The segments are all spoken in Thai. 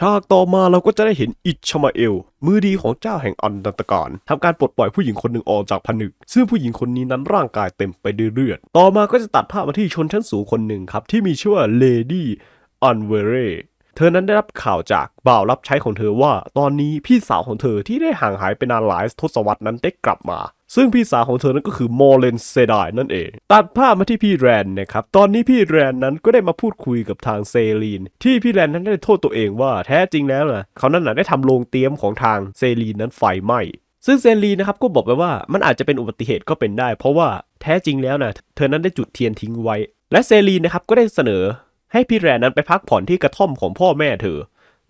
ฉากต่อมาเราก็จะได้เห็นอิชมาเอลมือดีของเจ้าแห่งอันดันตการทำการปลดปล่อยผู้หญิงคนหนึ่งออกจากผนึกซึ่งผู้หญิงคนนี้นั้นร่างกายเต็มไปด้วยเลือด ต่อมาก็จะตัดภาพมาที่ชนชั้นสูงคนหนึ่งครับ ที่มีชื่อว่าเลดี้อันเวเรเธอนั้นได้รับข่าวจากบ่าวรับใช้ของเธอว่า ตอนนี้พี่สาวของเธอที่ได้ห่างหายไปนานหลายทศวรรษนั้นได้กลับมาซึ่งพี่สาวของเธอนั้นก็คือโมเลนเซดายนั่นเอง ตัดภาพมาที่พี่แรนนะครับตอนนี้พี่แรนนั้นก็ได้มาพูดคุยกับทางเซรีนที่พี่แรนนั้นได้โทษตัวเองว่าแท้จริงแล้วนะเขานั้นแหละได้ทำโรงเตียมของทางเซรีนนั้นไฟไหม้ ซึ่งเซรีนนะครับก็บอกไปว่ามันอาจจะเป็นอุบัติเหตุก็เป็นได้ เพราะว่าแท้จริงแล้วนะเธอนั้นได้จุดเทียนทิ้งไว้และเซรีนนะครับก็ได้เสนอให้พี่แรนนั้นไปพักผ่อนที่กระท่อมของพ่อแม่เธอ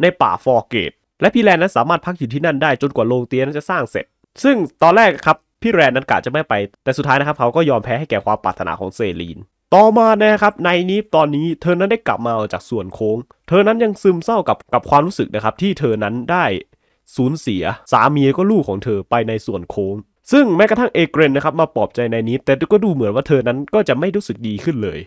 ในป่าฟอร์เกต และพี่แรนนั้นสามารถพักอยู่ที่นั่นได้ จนกว่าโรงเตีั้นจะสร้างเสร็จ ซึ่งตอนแรกครับพี่แรนนั้นกะจะไม่ไปแต่สุดท้ายนะครับเขาก็ยอมแพ้ให้แก่ความปรารถนาของเซรีน ต่อมานะครับในนี้ตอนนี้เธอนั้นได้กลับมาจากส่วนโค้ง เธอนั้นยังซึมเศร้ากับกับความรู้สึกนะครับที่เธอนั้นได้สูญเสียสามีก็ลูกของเธอไปในส่วนโค้ง ซึ่งแม้กระทั่งเอเกรนนะครับมาปลอบใจในนี้ แต่ก็ดูเหมือนว่าเธอนั้นก็จะไม่รู้สึกดีขึ้นเลย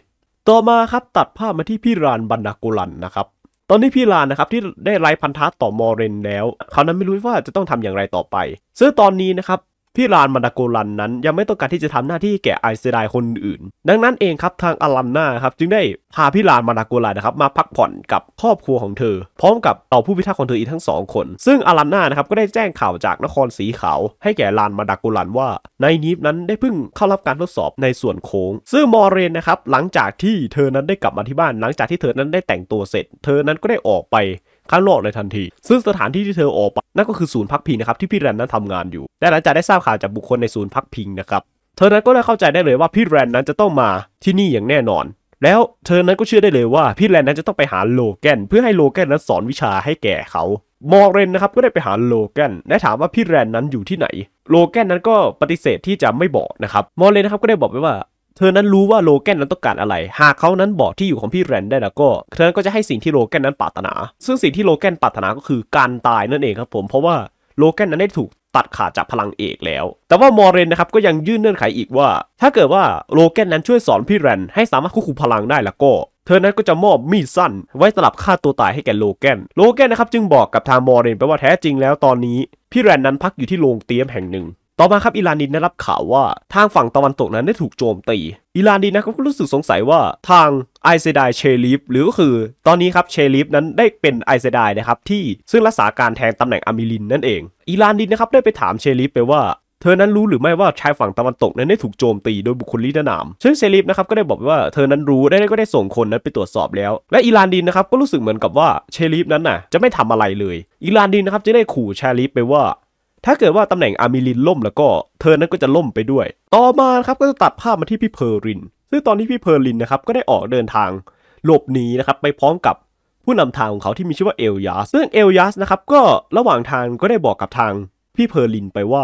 ต่อมาครับตัดภาพมาที่พี่รานบันดากลันนะครับ ตอนนี้พี่รานนะครับที่ได้ไล่พันธะต่อมอเรนแล้ว เขานั้นไม่รู้ว่าจะต้องทำอย่างไรต่อไปซึ่งตอนนี้นะครับพี่ลานมาดาโกลันนั้น ยังไม่ต้องการที่จะทำหน้าที่แก่ไอเซไดคนอื่น ดังนั้นเองครับทางอารันนาครับจึงได้พาพี่ลานมาดาโกลันนะครับมาพักผ่อนกับครอบครัวของเธอพร้อมกับต่อผู้พิทักษ์ของเธออีกทั้งสองคน ซึ่งอารันนานะครับก็ได้แจ้งข่าวจากนครสีขาวให้แก่ลานมาดาโกลันว่า ในนีฟนั้นได้เพิ่งเข้ารับการทดสอบในส่วนโค้งซึ่งมอเรนนะครับหลังจากที่เธอนั้นได้กลับมาที่บ้าน หลังจากที่เธอนั้นได้แต่งตัวเสร็จ เธอนั้นก็ได้ออกไปข้างนอกในทันที ซึ่งสถานที่ที่เธอออกไปนั่นก็คือศูนย์พักพิงนะครับที่พี่แรนนั้นทำงานอยู่และหลังจากได้ทราบข่าวจากบุคคลในศูนย์พักพิงนะครับ เธอนั้นก็ได้เข้าใจได้เลยว่าพี่แรนนั้นจะต้องมาที่นี่อย่างแน่นอน แล้วเธอนั้นก็เชื่อได้เลยว่าพี่แรนนั้นจะต้องไปหาโลแกนเพื่อให้โลแกนนั้นสอนวิชาให้แก่เขา มอร์เรนนะครับก็ได้ไปหาโลแกนและถามว่าพี่แรนนั้นอยู่ที่ไหน โลแกนนั้นก็ปฏิเสธที่จะไม่บอกนะครับ มอร์เรนนะครับก็ได้บอกไปว่าเธอนั้นรู้ว่าโลแกนนั้นต้องการอะไร หากเขานั้นบอกที่อยู่ของพี่แรนได้แล้วก็ เธอก็จะให้สิ่งที่โลแกนนั้นปรารถนา ซึ่งสิ่งที่โลแกนปรารถนาก็คือการตายนั่นเองครับผมเพราะว่าโลแกนนั้นได้ถูกตัดขาดจากพลังเอกแล้ว แต่ว่ามอเรนนะครับก็ยังยื่นเงื่อนไขอีกว่า ถ้าเกิดว่าโลแกนนั้นช่วยสอนพี่แรนให้สามารถควบคุมพลังได้แล้วก็ เธอนั้นก็จะมอบมีดสั้น ไว้สลับฆ่าตัวตายให้แก่โลแกน โลแกนนะครับจึงบอกกับทางมอเรนไปว่าแท้จริงแล้วตอนนี้พี่แรนนั้นพักอยู่ที่โรงเตี๊ยมแห่งหนึ่งต่อมาครับอิลานินได้รับข่าวว่าทางฝั่งตะวันตกนั้นได้ถูกโจมตีอิลานินนะก็รู้สึกสงสัยว่าทางไอเซดายเชลิฟหรือก็คือตอนนี้ครับเชลิฟนั้นได้เป็นไอเซดายนะครับที่ซึ่งรักษาการแทนตำแหน่งอามิลินนั่นเองอิลานินนะครับได้ไปถามเชลิฟไปว่า เธอนั้นรู้หรือไม่ว่าชายฝั่งตะวันตกนั้นได้ถูกโจมตี โดยบุคคลลี้นามซึ่งเชลีฟนะครับก็ได้บอกว่าเธอนั้นรู้ได้ก็ได้ส่งคนนั้นไปตรวจสอบแล้วและอิลานดินนะครับก็รู้สึกเหมือนกับว่าเชลีฟนั้นน่ะจะไม่ทำอะไรเลยอิลานดินนะครับจะได้ขู่เชลิฟไปว่าถ้าเกิดว่าตำแหน่งอามิลินล่มแล้วก็เธอนั้นก็จะล่มไปด้วย ต่อมาครับก็จะตัดภาพมาที่พี่เพอริน ซึ่งตอนที่พี่เพอรินนะครับก็ได้ออกเดินทางหลบหนีนะครับไปพร้อมกับผู้นำทางของเขาที่มีชื่อว่าเอลยาสซึ่งเอลยาสนะครับก็ระหว่างทางก็ได้บอกกับทางพี่เพอรินไปว่า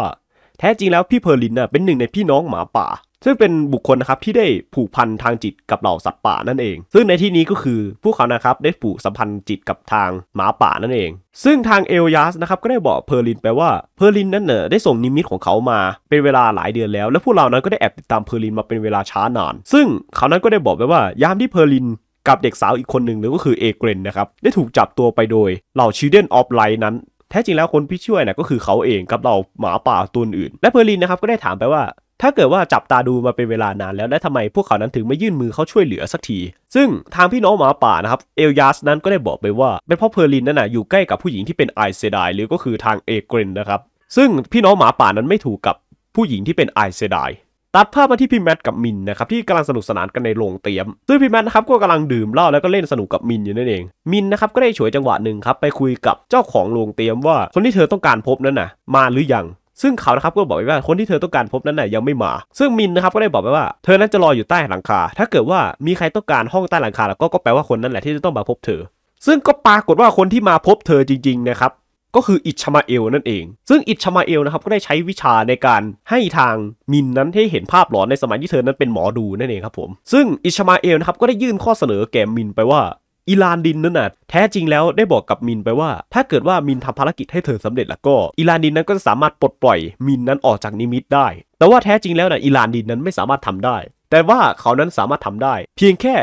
แท้จริงแล้วพี่เพอรินน่ะเป็นหนึ่งในพี่น้องหมาป่าซึ่งเป็นบุคคลนะครับ ที่ได้ผูกพันทางจิตกับเหล่าสัตว์ป่านั่นเอง ซึ่งในที่นี้ก็คือพวกเขานะครับ ได้ผูกสัมพันธ์จิตกับทางหมาป่านั่นเอง ซึ่งทางเอลยาสนะครับก็ได้บอกเพอร์ลินไปว่าเพอร์ลินนั้นเน่ะได้ส่งนิมิตของเขามา เป็นเวลาหลายเดือนแล้ว และพวกเรานั้นก็ได้แอบติดตามเพอร์ลินมาเป็นเวลาช้านาน ซึ่งเขานั้นก็ได้บอกไปว่า ยามที่เพอร์ลินกับเด็กสาวอีกคนหนึ่งหรือก็คือเอเกรนนะครับได้ถูกจับตัวไปโดยเหล่าชิเดนออฟไลน์นั้น แท้จริงแล้วคนพี่ช่วยนะก็คือเขาเองกับเราหมาป่าตัวอื่น และเพอร์ลินนะครับก็ได้ถามไปว่าถ้าเกิดว่าจับตาดูมาเป็นเวลานานแล้ว และทำไมพวกเขานั้นถึงไม่ยื่นมือเข้าช่วยเหลือสักที ซึ่งทางพี่น้องหมาป่านะครับเอลยาสนั้นก็ได้บอกไปว่า เป็นเพราะเพอร์ลินนั่นนะอยู่ใกล้กับผู้หญิงที่เป็นไอเซดายหรือก็คือทางเอเกรนนะครับ ซึ่งพี่น้องหมาป่านั้นไม่ถูกกับผู้หญิงที่เป็นไอเซดาย ตัดภาพมาที่พี่แมทกับมินนะครับที่กำลังสนุกสนานกันในโรงเตีียม ซึ่งพี่แมทนะครับก็กำลังดื่มเหล้าแล้วก็เล่นสนุกกับมินอยู่นั่นเอง มินนะครับก็ได้ฉวยจังหวะหนึ่งครับไปคุยกับเจ้าของโรงเตียม ว่าคนที่เธอต้องการพบนั้นน่ะมาหรือยังซึ่งเขานะครับก็บอกไปว่าคนที่เธอต้องการพบนั้นน่ะยังไม่มา ซึ่งมินนะครับก็ได้บอกไปว่าเธอนั้นจะรออยู่ใต้หลังคา ถ้าเกิดว่ามีใครต้องการห้องใต้หลังคา แล้วก็ก็แปลว่าคนนั้นแหละที่จะต้องมาพบเธอ ซึ่งก็ปรากฏว่าคนที่มาพบเธอจริงๆนะครับก็คืออิชมาเอลนั่นเอง ซึ่งอิชมาเอลนะครับก็ได้ใช้วิชาในการให้ทางมินนั้นให้เห็นภาพหลอนในสมัยที่เธอนั้นเป็นหมอดูนั่นเองครับผม ซึ่งอิชมาเอลนะครับก็ได้ยื่นข้อเสนอแก่มินไปว่าอิลานดินนั่นน่ะแท้จริงแล้วได้บอกกับมินไปว่า ถ้าเกิดว่ามินทำภารกิจให้เธอสำเร็จแล้วก็อิลานดินนั้นก็จะสามารถปลดปล่อย มินนั้นออกจากนิมิตได้ แต่ว่าแท้จริงแล้วน่ะอิลานดินนั้นไม่สามารถทำได้ แต่ว่าเขานั้นสามารถทำได้ เพียงแค่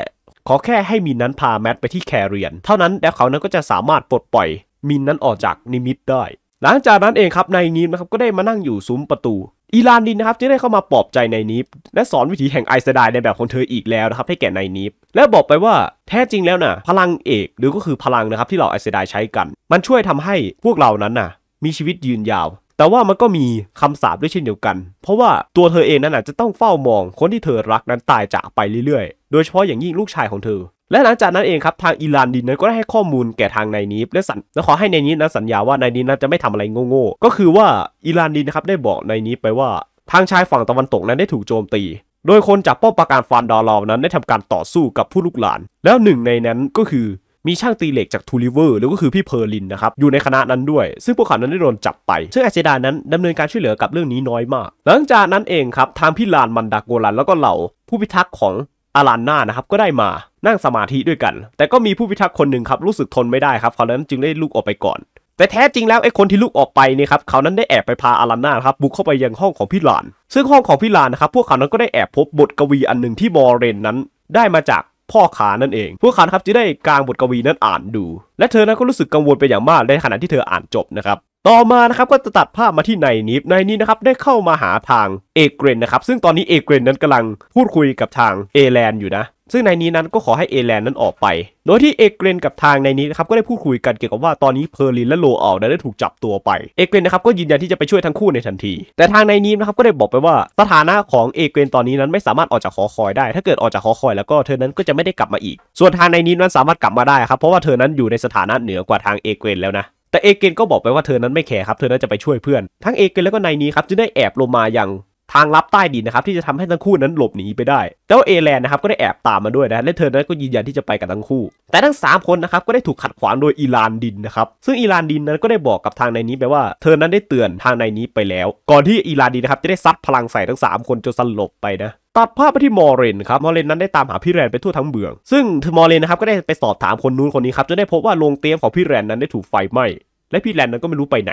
ขอแค่ให้มินนั้นพาแมทไปที่แคเรียน เท่านั้นแล้วเขานั้นก็จะสามารถปลดปล่อย มินนั้นออกจากนิมิตได้หลังจากนั้นเองครับนายนีฟนะครับก็ได้มานั่งอยู่ซุ้มประตู อีลานดินนะครับจึงได้เข้ามาปลอบใจนายนีฟและสอนวิธีแห่งไอซ์ดายในแบบของเธออีกแล้วนะครับให้แก่นายนีฟและบอกไปว่าแท้จริงแล้วนะ่ะพลังเอกหรือก็คือพลังนะครับที่เหล่าไอซ์ดายใช้กัน มันช่วยทำให้พวกเรานั้นนะ่ะมีชีวิตยืนยาวแต่ว่ามันก็มีคำสาปด้วยเช่นเดียวกัน เพราะว่าตัวเธอเองนั้นอาจจะต้องเฝ้ามองคนที่เธอรักนั้นตายจากไปเรื่อยๆ โดยเฉพาะอย่างยิ่งลูกชายของเธอ และหลังจากนั้นเองครับทางอิลานดินนั้นก็ได้ให้ข้อมูลแก่ทางนายนิฟและสัญและขอให้นายนิฟนั้นสัญญาว่านายนิฟนั้นจะไม่ทำอะไรโง่ๆ ก็คือว่าอิลานดินนะครับได้บอกนายนิฟไปว่าทางชายฝั่งตะวันตกนั้นได้ถูกโจมตี โดยคนจากป้อมปราการฟานดอลอนั้นได้ทำการต่อสู้กับผู้ลุกหลาน แล้วหนึ่งในนั้นก็คือมีช่างตีเหล็กจากทูริเวอร์หรือก็คือพี่เพอร์ลินนะครับ อยู่ในคณะนั้นด้วยซึ่งพวกเขานั้นได้โดนจับไป ซึ่งอาเซดา นั้นดำเนินการช่วยเหลือกับเรื่องนี้น้อยมาก หลังจากนั้นเองครับ ทางพี่ลานมันดาโกลัน แล้วก็เหล่าผู้พิทักษ์ของอารันนานะครับ ก็ได้มานั่งสมาธิด้วยกัน แต่ก็มีผู้พิทักษ์คนหนึ่งครับ รู้สึกทนไม่ได้ครับเขานั้นจึงได้ลุกออกไปก่อน แต่แท้จริงแล้วไอ้คนที่ลุกออกไปเนี่ยครับเขานั้นได้แอบไปพาอารันนาครับบุกเข้าไปยังห้องของพี่ลานซึ่งห้องของพี่ลานนะครับพวกเขานั้นก็ได้แอบพบบทกวีอันหนึ่งที่มอเรนนั้น ได้มาจากพ่อขานั่นเองผู้ขานครับจะได้กางบทกวีนั้นอ่านดู และเธอนั้นก็รู้สึกกังวลไปอย่างมากในขณะที่เธออ่านจบนะครับต่อมานะครับก็จะตัดภาพมาที่นายนิฟนายนี้นะครับได้เข้ามาหาทางเอเกรนนะครับซึ่งตอนนี้เอเกรนนั้นกำลังพูดคุยกับทางเอแลนอยู่นะ ซึ่งนายนี้นั้นก็ขอให้เอแลนนั้นออกไป โดยที่เอเกรนกับทางนายนี้นะครับก็ได้พูดคุยกันเกี่ยวกับว่าตอนนี้เพอร์ลินและโลออลได้ถูกจับตัวไปเอเกรนนะครับก็ยืนยันที่จะไปช่วยทั้งคู่ในทันที แต่ทางนายนี้นะครับก็ได้บอกไปว่าสถานะของเอเกรนตอนนี้นั้นไม่สามารถออกจากขอคอยได้ถ้าเกิดออกจากขอคอยแล้วก็เธอนั้นก็จะไม่ได้กลับมาอีก ส่วนทางนายนี้นั้นสามารถกลับมาได้ครับเพราะว่าเธอนั้นอยู่ในสถานะเหนือกว่าทางเอเกรนแล้วนะแต่เอเกนก็บอกไปว่าเธอนั้นไม่แคร์ครับเธอนั้นจะไปช่วยเพื่อน ทั้งเอเกนแล้วก็นายนี้ครับจึงได้แอบลงมาอย่างทางลับใต้ดินนะครับที่จะทำให้ทั้งคู่นั้นหลบหนีไปได้แต่ว่าเอแลนนะครับก็ได้แอบตามมาด้วยนะและเธอนั้นก็ยืนยันที่จะไปกับทั้งคู่แต่ทั้ง 3 คนนะครับก็ได้ถูกขัดขวางโดยอีลานดินนะครับซึ่งอีลานดินนั้นก็ได้บอกกับทางในนี้ไปว่าเธอนั้นได้เตือนทางในนี้ไปแล้ว ก่อนที่อีลานดินนะครับจะได้ซัดพลังใส่ทั้ง 3 คนจนสลบไปนะตัดภาพไปที่มอเรนครับ มอเรนนั้นได้ตามหาพี่แรนไปทั่วทั้งเมือง ซึ่งมอเรนนะครับก็ได้ไปสอบถามคนนู้นคนนี้ครับจนได้พบว่าโรงเตี๊ยมของพี่แรนนั้นได้ถูกไฟไหม้ และพี่แรนนั้นก็ไม่รู้ไปไหน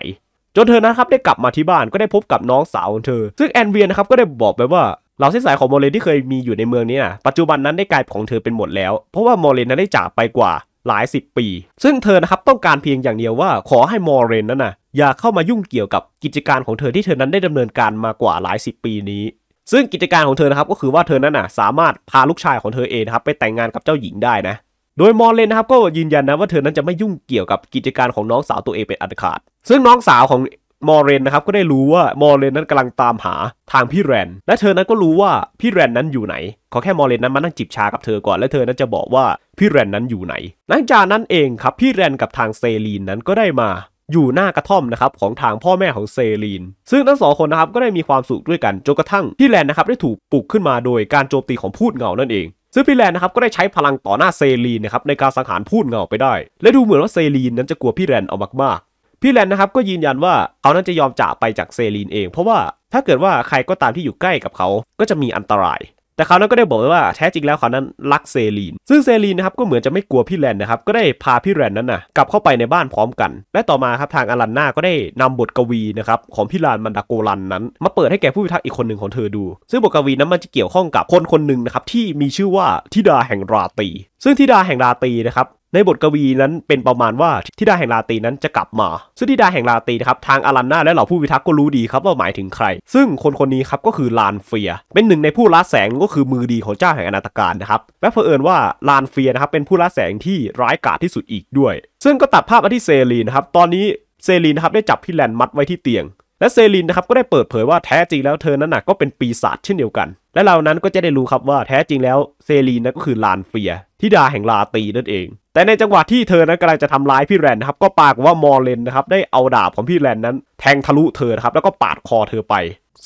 จนเธอนะครับ ได้กลับมาที่บ้านก็ได้พบกับน้องสาวของเธอ ซึ่งแอนเวียนะครับก็ได้บอกไปว่าเหล่าเส้นสายของมอเรนที่เคยมีอยู่ในเมืองนี้นะปัจจุบันนั้นได้กลายของเธอเป็นหมดแล้ว เพราะว่ามอเรนนั้นได้จากไปกว่าหลายสิบปี ซึ่งเธอนะครับต้องการเพียงอย่างเดียวว่า ขอให้มอเรนนั้นนะอย่าเข้ามายุ่งเกี่ยวกับกิจการของเธอที่เธอนั้นได้ดำเนินการมากว่าหลายสิบปีนี้ซึ่งกิจการของเธอนะครับก็คือว่าเธอนั้นน่ะสามารถพาลูกชายของเธอเองนะครับไปแต่งงานกับเจ้าหญิงได้นะ โดยมอลเลนนะครับก็ยืนยันนะว่าเธอนั้นจะไม่ยุ่งเกี่ยวกับกิจการของน้องสาวตัวเองเป็นอันขาด ซึ่งน้องสาวของมอเรนนะครับก็ได้รู้ว่ามอเรนนั้นกำลังตามหาทางพี่แรนและเธอนั้นก็รู้ว่าพี่แรนนั้นอยู่ไหน ขอแค่มอเรนนั้นมานั่งจิบชากับเธอก่อนและเธอนั้นจะบอกว่าพี่แรนนั้นอยู่ไหน หลังจากนั้นเองครับพี่แรนกับทางเซลีนนั้นก็ได้มาอยู่หน้ากระท่อมนะครับของทางพ่อแม่ของเซรีน ซึ่งทั้งสองคนนะครับก็ได้มีความสุขด้วยกัน จนกระทั่งพี่แลนนะครับได้ถูกปลุกขึ้นมาโดยการโจมตีของพูดเงานั่นเองซึ่งพี่แลนนะครับก็ได้ใช้พลังต่อหน้าเซรีนนะครับในการสังหารพูดเงาไปได้ และดูเหมือนว่าเซรีนนั้นจะกลัวพี่แลนเอามากๆพี่แลนนะครับก็ยืนยันว่าเขานั้นจะยอมจากไปจากเซรีนเอง เพราะว่าถ้าเกิดว่าใครก็ตามที่อยู่ใกล้กับเขา ก็จะมีอันตรายแต่เขานั้นก็ได้บอกว่าแท้จริงแล้วเขานั้นรักเซรีนซึ่งเซรีนนะครับก็เหมือนจะไม่กลัวพี่แรนนะครับก็ได้พาพี่แรนนั้นนะกลับเข้าไปในบ้านพร้อมกัน และต่อมาครับทางอลันนาก็ได้นำบทกวีนะครับ ของพี่ลานมันดาโกลันนั้น มาเปิดให้แก่ผู้พิทักษ์อีกคนหนึ่งของเธอดู ซึ่งบทกวีนั้นมันจะเกี่ยวข้องกับคนคนหนึ่งนะครับที่มีชื่อว่าธิดาแห่งราตี ซึ่งธิดาแห่งราตีนะครับในบทกวีนั้นเป็นประมาณว่าทิดาแห่งลาตีนั้นจะกลับมาซึ่งทิดาแห่งลาตีนะครับทางอารันนาและเหล่าผู้พิทักษ์ก็รู้ดีครับว่าหมายถึงใคร ซึ่งคนคนนี้ครับก็คือลานเฟีย เป็นหนึ่งในผู้ล่าแสงก็คือมือดีของเจ้าแห่งอนาตการนะครับและเผอิญว่าลานเฟียนะครับเป็นผู้ล่าแสงที่ร้ายกาจที่สุดอีกด้วย ซึ่งก็ตัดภาพมาที่เซรีนะครับตอนนี้เซรีนะครับได้จับพี่แลนมัดไว้ที่เตียงและเซลีนนะครับก็ได้เปิดเผยว่าแท้จริงแล้วเธอนั้นนะก็เป็นปีศาจเช่นเดียวกันและเรานั้นก็จะได้รู้ครับว่าแท้จริงแล้วเซรีนนั้นก็คือลานเฟียทิดาแห่งลาตีนั่นเอง แต่ในจังหวะที่เธอนั้นกำลังจะทำร้ายพี่แรนนะครับก็ปากว่ามอร์เลนนะครับได้เอาดาบของพี่แรนนั้นแทงทะลุเธอครับแล้วก็ปาดคอเธอไป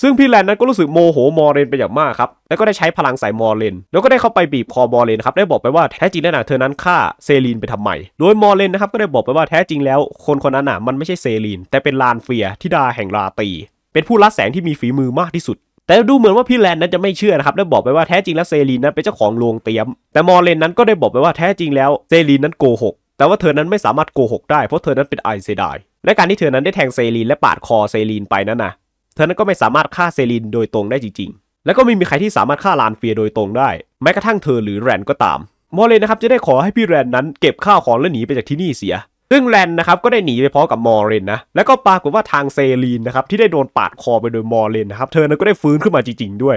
ซึ่งพี่แรนนั้นก็รู้สึกโมโหมอร์เลนไปอย่างมากครับแล้วก็ได้ใช้พลังใส่มอร์เลนแล้วก็ได้เข้าไปบีบคอมอร์เลนครับได้บอกไปว่าแท้จริงแล้วนะเธอนั้นฆ่าเซรีนไปทำไมโดยมอร์เลนนะครับก็ได้บอกไปว่าแท้จริงแล้วคนคนนั้นน่ะมันไม่ใช่เซรีนแต่เป็นลานเฟียทิดาแห่งลาตี เป็นผู้ลัดแสงที่มีฝีมือมากที่สุดแต่ดูเหมือนว่าพี่แลนนั้นจะไม่เชื่อนะครับและบอกไปว่าแท้จริงแล้วเซรีนนั้นเป็นเจ้าของโรงเตี๊ยมแต่มอร์เลนนั้นก็ได้บอกไปว่าแท้จริงแล้วเซรีนนั้นโกหกแต่ว่าเธอนั้นไม่สามารถโกหกได้เพราะเธอนั้นเป็นไอเซดายและการที่เธอนั้นได้แทงเซรีนและปาดคอเซรีนไปนั้นนะเธอนั้นก็ไม่สามารถฆ่าเซรีนโดยตรงได้จริงๆ และก็ไม่มีใครที่สามารถฆ่าลานเฟียโดยตรงได้ แม้กระทั่งเธอหรือแรนก็ตามมอร์เลนนะครับจะได้ขอให้พี่แรนนั้นเก็บข้าวของและหนีไปจากที่นี่เสียซึ่งแลนนะครับก็ได้หนีไปพร้อมกับมอเรนนะแล้วก็ปรากฏว่าทางเซรีนนะครับที่ได้โดนปาดคอไปโดยมอเรนนะครับเธอนั้นก็ได้ฟื้นขึ้นมาจริง ๆด้วย